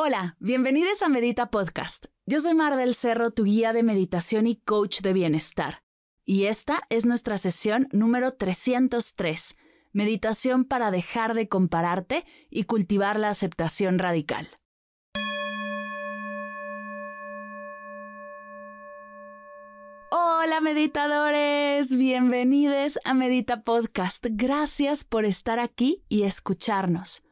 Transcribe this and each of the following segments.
Hola, bienvenidos a Medita Podcast. Yo soy Mar del Cerro, tu guía de meditación y coach de bienestar. Y esta es nuestra sesión número 303, Meditación para dejar de compararte y cultivar la aceptación radical. Hola meditadores, bienvenidos a Medita Podcast. Gracias por estar aquí y escucharnos.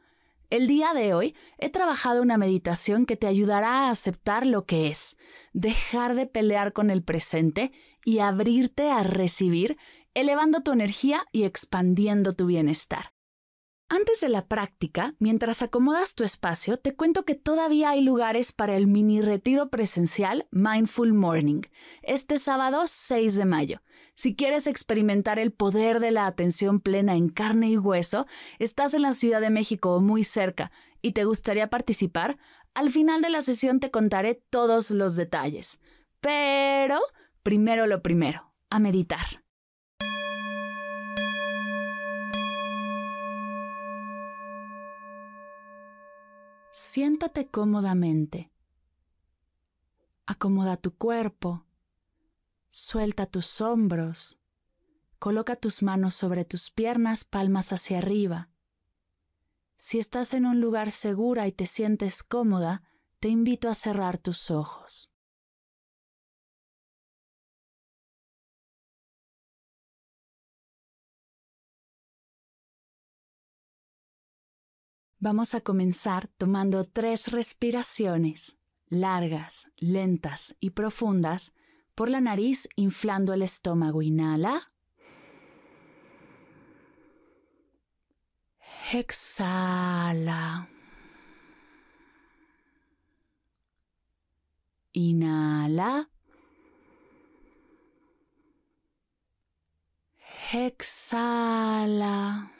El día de hoy he trabajado una meditación que te ayudará a aceptar lo que es, dejar de pelear con el presente y abrirte a recibir, elevando tu energía y expandiendo tu bienestar. Antes de la práctica, mientras acomodas tu espacio, te cuento que todavía hay lugares para el mini retiro presencial Mindful Morning, este sábado 6 de mayo. Si quieres experimentar el poder de la atención plena en carne y hueso, estás en la Ciudad de México o muy cerca y te gustaría participar, al final de la sesión te contaré todos los detalles. Pero, primero lo primero, a meditar. Siéntate cómodamente. Acomoda tu cuerpo. Suelta tus hombros. Coloca tus manos sobre tus piernas, palmas hacia arriba. Si estás en un lugar segura y te sientes cómoda, te invito a cerrar tus ojos. Vamos a comenzar tomando tres respiraciones, largas, lentas y profundas, por la nariz inflando el estómago. Inhala. Exhala. Inhala. Exhala.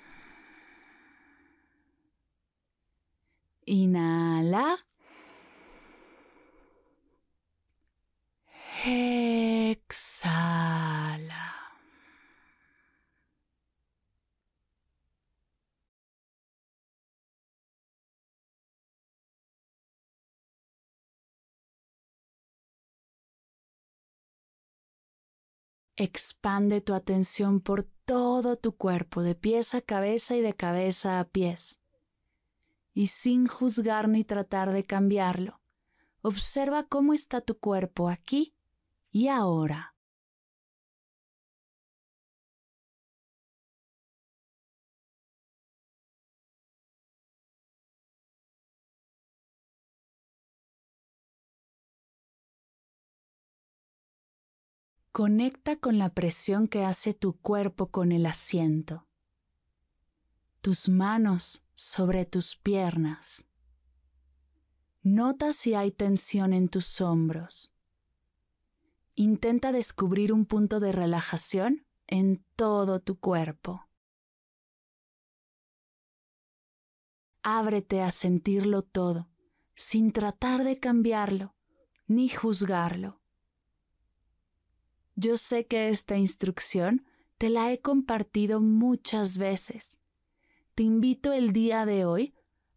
Inhala. Exhala. Expande tu atención por todo tu cuerpo, de pies a cabeza y de cabeza a pies y sin juzgar ni tratar de cambiarlo. Observa cómo está tu cuerpo aquí y ahora. Conecta con la presión que hace tu cuerpo con el asiento. Tus manos sobre tus piernas. Nota si hay tensión en tus hombros. Intenta descubrir un punto de relajación en todo tu cuerpo. Ábrete a sentirlo todo, sin tratar de cambiarlo ni juzgarlo. Yo sé que esta instrucción te la he compartido muchas veces te invito el día de hoy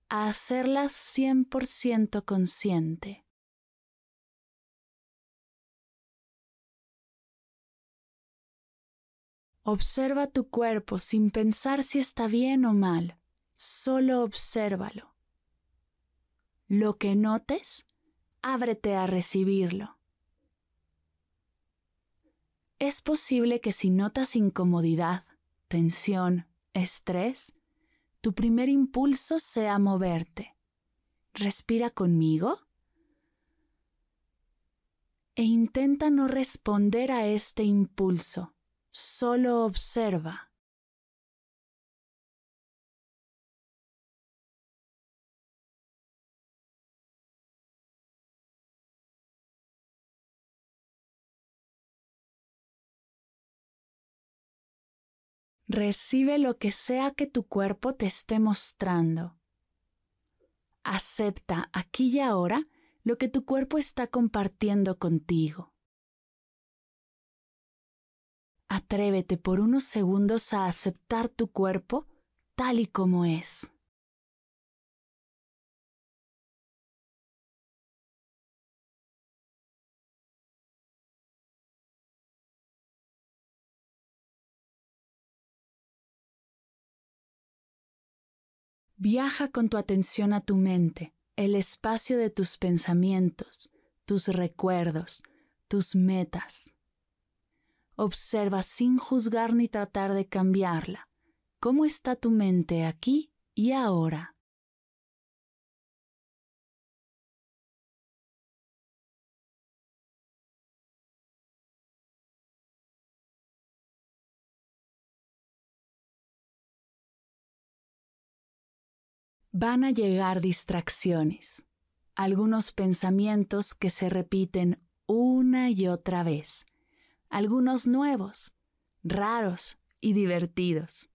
a hacerla 100% consciente. Observa tu cuerpo sin pensar si está bien o mal, solo obsérvalo. Lo que notes, ábrete a recibirlo. Es posible que si notas incomodidad, tensión, estrés, tu primer impulso sea moverte. Respira conmigo e intenta no responder a este impulso, solo observa. Recibe lo que sea que tu cuerpo te esté mostrando. Acepta aquí y ahora lo que tu cuerpo está compartiendo contigo. Atrévete por unos segundos a aceptar tu cuerpo tal y como es. Viaja con tu atención a tu mente, el espacio de tus pensamientos, tus recuerdos, tus metas. Observa sin juzgar ni tratar de cambiarla. ¿Cómo está tu mente aquí y ahora? Van a llegar distracciones, algunos pensamientos que se repiten una y otra vez, algunos nuevos, raros y divertidos.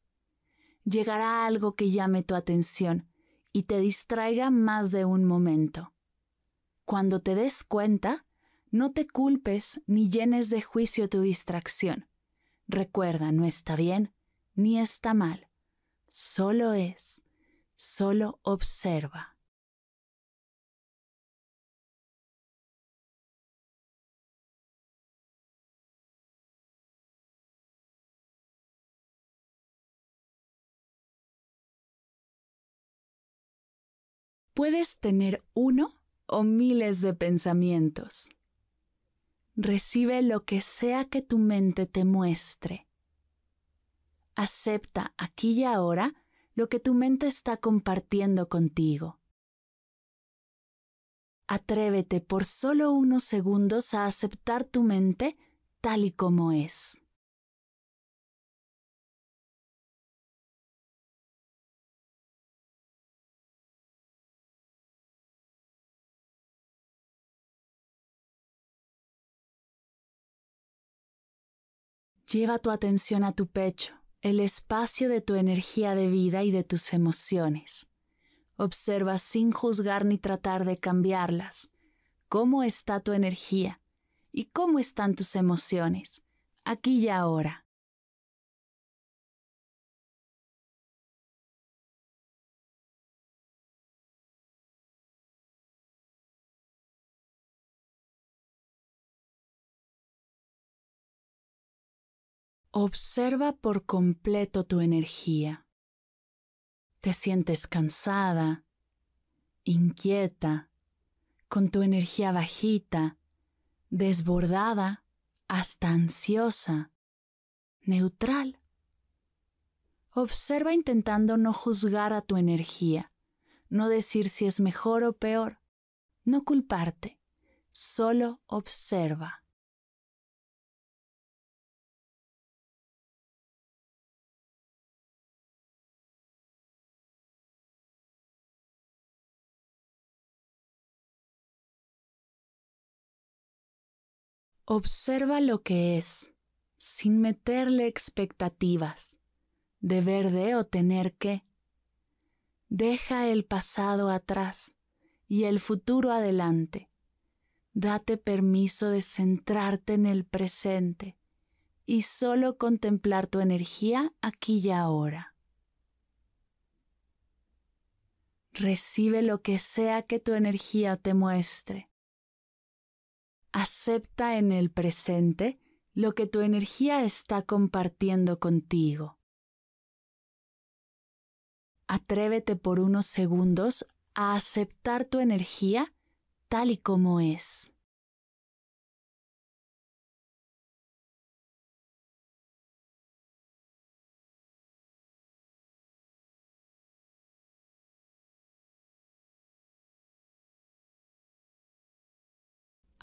Llegará algo que llame tu atención y te distraiga más de un momento. Cuando te des cuenta, no te culpes ni llenes de juicio tu distracción. Recuerda, no está bien ni está mal, solo es solo observa. Puedes tener uno o miles de pensamientos. Recibe lo que sea que tu mente te muestre. Acepta aquí y ahora lo que tu mente está compartiendo contigo. Atrévete por solo unos segundos a aceptar tu mente tal y como es. Lleva tu atención a tu pecho el espacio de tu energía de vida y de tus emociones. Observa sin juzgar ni tratar de cambiarlas cómo está tu energía y cómo están tus emociones, aquí y ahora. Observa por completo tu energía. Te sientes cansada, inquieta, con tu energía bajita, desbordada, hasta ansiosa, neutral. Observa intentando no juzgar a tu energía, no decir si es mejor o peor, no culparte, solo observa. Observa lo que es, sin meterle expectativas, deber de o tener que. Deja el pasado atrás y el futuro adelante. Date permiso de centrarte en el presente y solo contemplar tu energía aquí y ahora. Recibe lo que sea que tu energía te muestre acepta en el presente lo que tu energía está compartiendo contigo. Atrévete por unos segundos a aceptar tu energía tal y como es.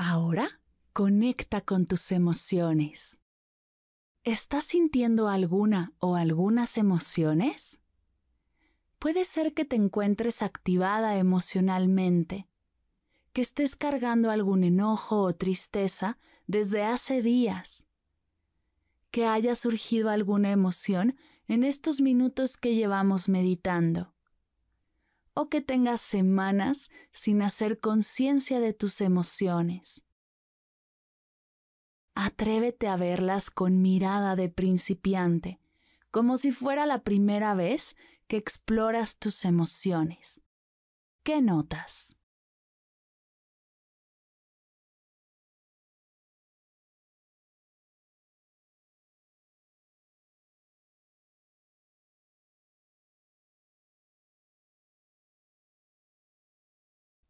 Ahora conecta con tus emociones. ¿Estás sintiendo alguna o algunas emociones? Puede ser que te encuentres activada emocionalmente, que estés cargando algún enojo o tristeza desde hace días, que haya surgido alguna emoción en estos minutos que llevamos meditando o que tengas semanas sin hacer conciencia de tus emociones. Atrévete a verlas con mirada de principiante, como si fuera la primera vez que exploras tus emociones. ¿Qué notas?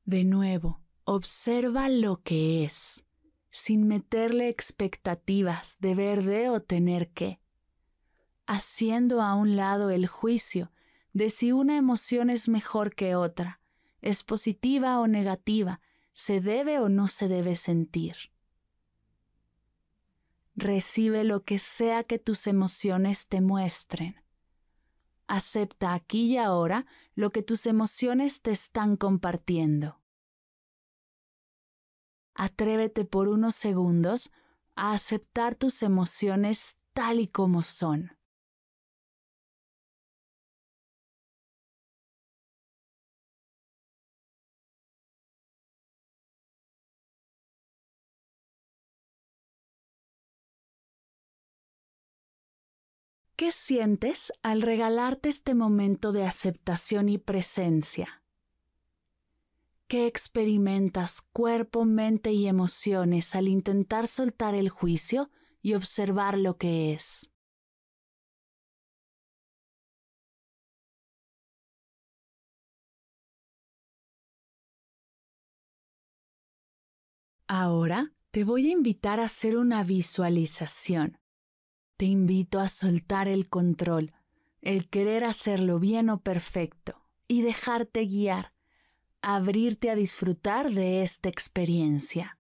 De nuevo, observa lo que es, sin meterle expectativas de ver de o tener que, haciendo a un lado el juicio de si una emoción es mejor que otra, es positiva o negativa, se debe o no se debe sentir. Recibe lo que sea que tus emociones te muestren acepta aquí y ahora lo que tus emociones te están compartiendo. Atrévete por unos segundos a aceptar tus emociones tal y como son. ¿Qué sientes al regalarte este momento de aceptación y presencia? ¿Qué experimentas cuerpo, mente y emociones al intentar soltar el juicio y observar lo que es? Ahora te voy a invitar a hacer una visualización te invito a soltar el control, el querer hacerlo bien o perfecto y dejarte guiar, abrirte a disfrutar de esta experiencia.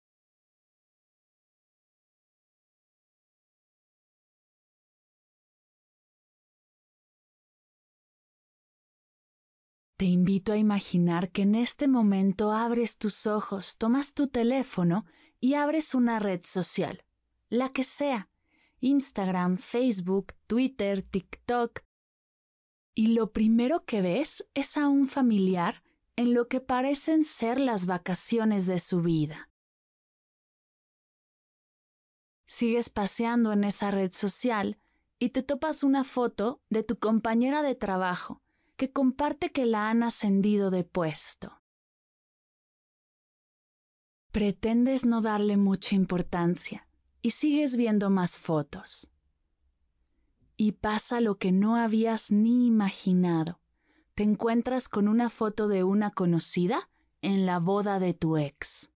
Te invito a imaginar que en este momento abres tus ojos, tomas tu teléfono y abres una red social, la que sea, Instagram, Facebook, Twitter, TikTok. Y lo primero que ves es a un familiar en lo que parecen ser las vacaciones de su vida. Sigues paseando en esa red social y te topas una foto de tu compañera de trabajo que comparte que la han ascendido de puesto. Pretendes no darle mucha importancia, y sigues viendo más fotos. Y pasa lo que no habías ni imaginado. Te encuentras con una foto de una conocida en la boda de tu ex.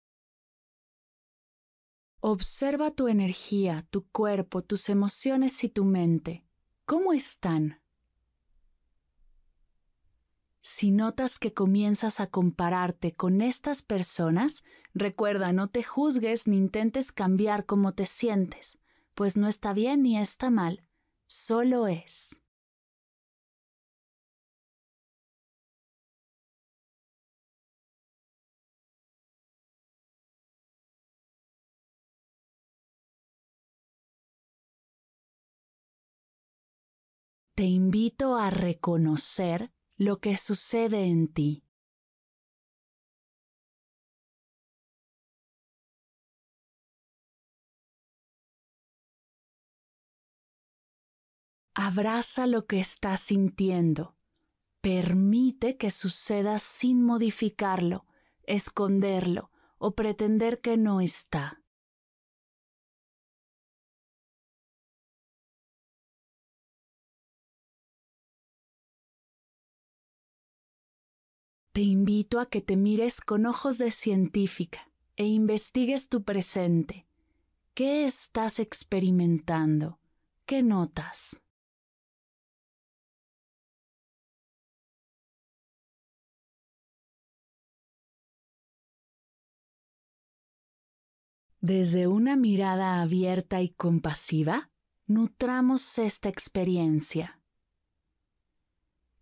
Observa tu energía, tu cuerpo, tus emociones y tu mente. ¿Cómo están? Si notas que comienzas a compararte con estas personas, recuerda, no te juzgues ni intentes cambiar cómo te sientes, pues no está bien ni está mal, solo es. Te invito a reconocer lo que sucede en ti. Abraza lo que estás sintiendo. Permite que suceda sin modificarlo, esconderlo o pretender que no está. Te invito a que te mires con ojos de científica e investigues tu presente. ¿Qué estás experimentando? ¿Qué notas? Desde una mirada abierta y compasiva, nutramos esta experiencia.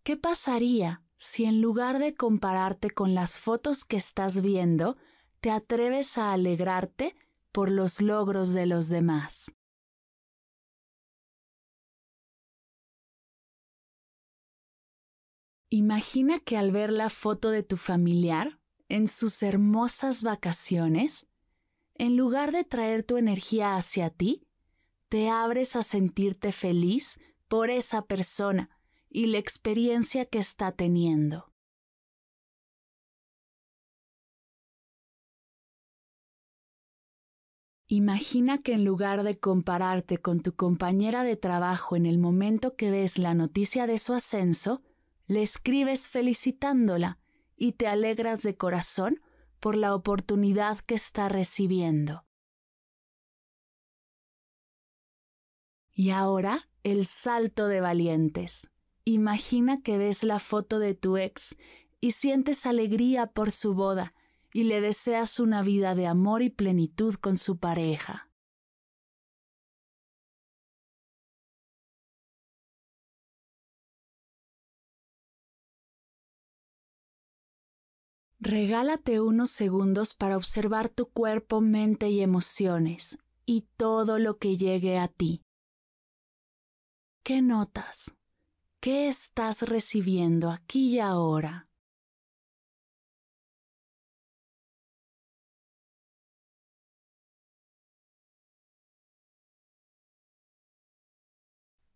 ¿Qué pasaría si en lugar de compararte con las fotos que estás viendo, te atreves a alegrarte por los logros de los demás. Imagina que al ver la foto de tu familiar en sus hermosas vacaciones, en lugar de traer tu energía hacia ti, te abres a sentirte feliz por esa persona y la experiencia que está teniendo. Imagina que en lugar de compararte con tu compañera de trabajo en el momento que ves la noticia de su ascenso, le escribes felicitándola y te alegras de corazón por la oportunidad que está recibiendo. Y ahora el salto de valientes. Imagina que ves la foto de tu ex y sientes alegría por su boda y le deseas una vida de amor y plenitud con su pareja. Regálate unos segundos para observar tu cuerpo, mente y emociones y todo lo que llegue a ti. ¿Qué notas? ¿Qué estás recibiendo aquí y ahora?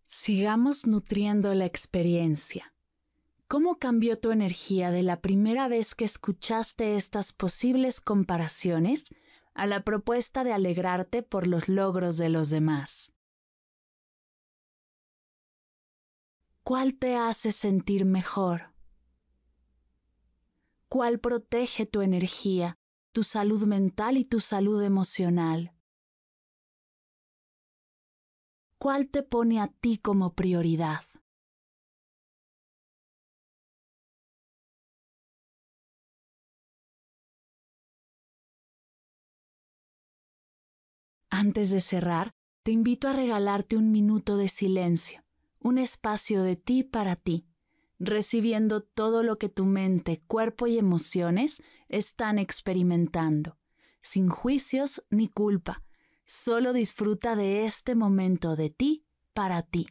Sigamos nutriendo la experiencia. ¿Cómo cambió tu energía de la primera vez que escuchaste estas posibles comparaciones a la propuesta de alegrarte por los logros de los demás? ¿Cuál te hace sentir mejor? ¿Cuál protege tu energía, tu salud mental y tu salud emocional? ¿Cuál te pone a ti como prioridad? Antes de cerrar, te invito a regalarte un minuto de silencio un espacio de ti para ti, recibiendo todo lo que tu mente, cuerpo y emociones están experimentando, sin juicios ni culpa. Solo disfruta de este momento de ti para ti.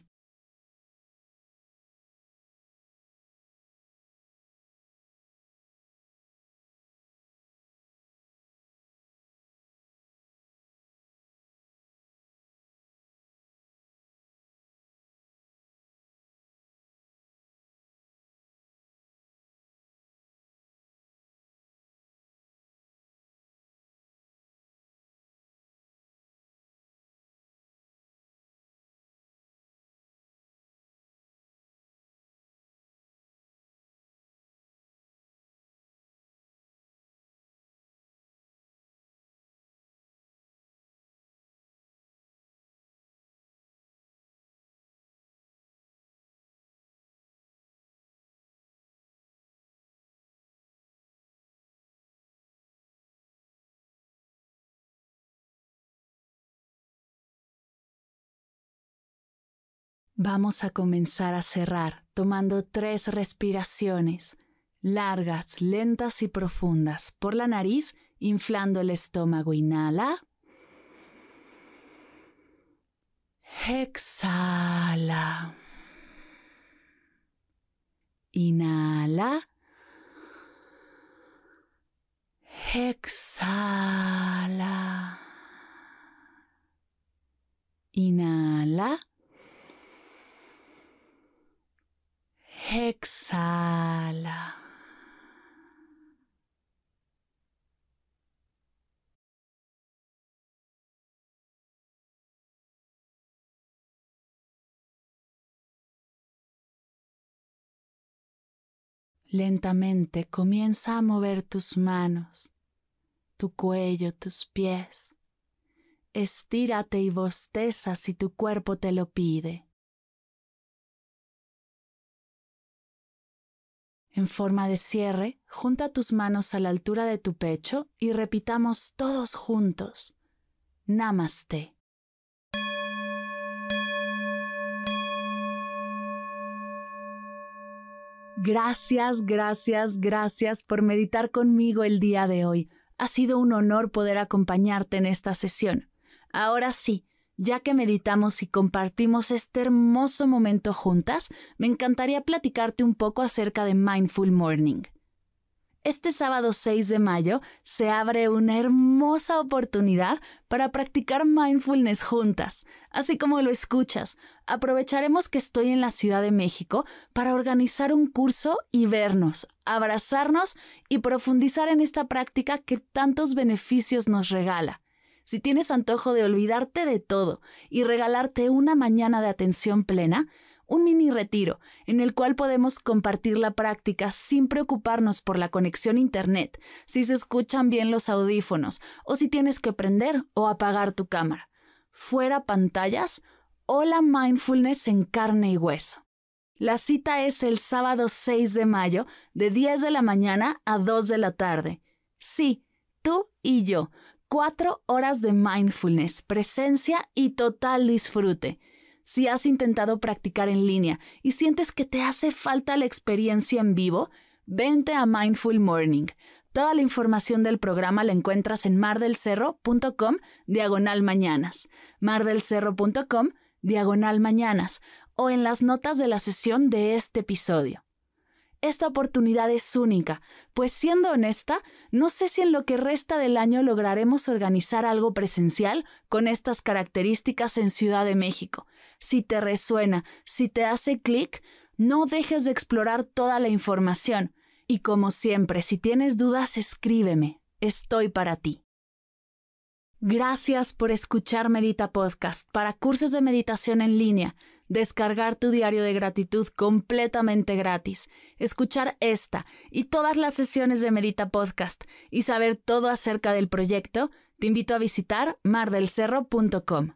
Vamos a comenzar a cerrar tomando tres respiraciones largas, lentas y profundas por la nariz, inflando el estómago. Inhala. Exhala. Inhala. Exhala. Inhala. Exhala. Lentamente comienza a mover tus manos, tu cuello, tus pies. Estírate y bosteza si tu cuerpo te lo pide. En forma de cierre, junta tus manos a la altura de tu pecho y repitamos todos juntos. Namaste. Gracias, gracias, gracias por meditar conmigo el día de hoy. Ha sido un honor poder acompañarte en esta sesión. Ahora sí, ya que meditamos y compartimos este hermoso momento juntas, me encantaría platicarte un poco acerca de Mindful Morning. Este sábado 6 de mayo se abre una hermosa oportunidad para practicar mindfulness juntas, así como lo escuchas. Aprovecharemos que estoy en la Ciudad de México para organizar un curso y vernos, abrazarnos y profundizar en esta práctica que tantos beneficios nos regala. Si tienes antojo de olvidarte de todo y regalarte una mañana de atención plena, un mini retiro en el cual podemos compartir la práctica sin preocuparnos por la conexión Internet, si se escuchan bien los audífonos o si tienes que prender o apagar tu cámara. Fuera pantallas, hola mindfulness en carne y hueso. La cita es el sábado 6 de mayo de 10 de la mañana a 2 de la tarde. Sí, tú y yo, Cuatro horas de mindfulness, presencia y total disfrute. Si has intentado practicar en línea y sientes que te hace falta la experiencia en vivo, vente a Mindful Morning. Toda la información del programa la encuentras en mardelcerro.com diagonal mañanas, mardelcerro.com diagonal mañanas o en las notas de la sesión de este episodio. Esta oportunidad es única, pues siendo honesta, no sé si en lo que resta del año lograremos organizar algo presencial con estas características en Ciudad de México. Si te resuena, si te hace clic, no dejes de explorar toda la información. Y como siempre, si tienes dudas, escríbeme. Estoy para ti. Gracias por escuchar Medita Podcast para cursos de meditación en línea descargar tu diario de gratitud completamente gratis, escuchar esta y todas las sesiones de Medita Podcast y saber todo acerca del proyecto, te invito a visitar mardelcerro.com.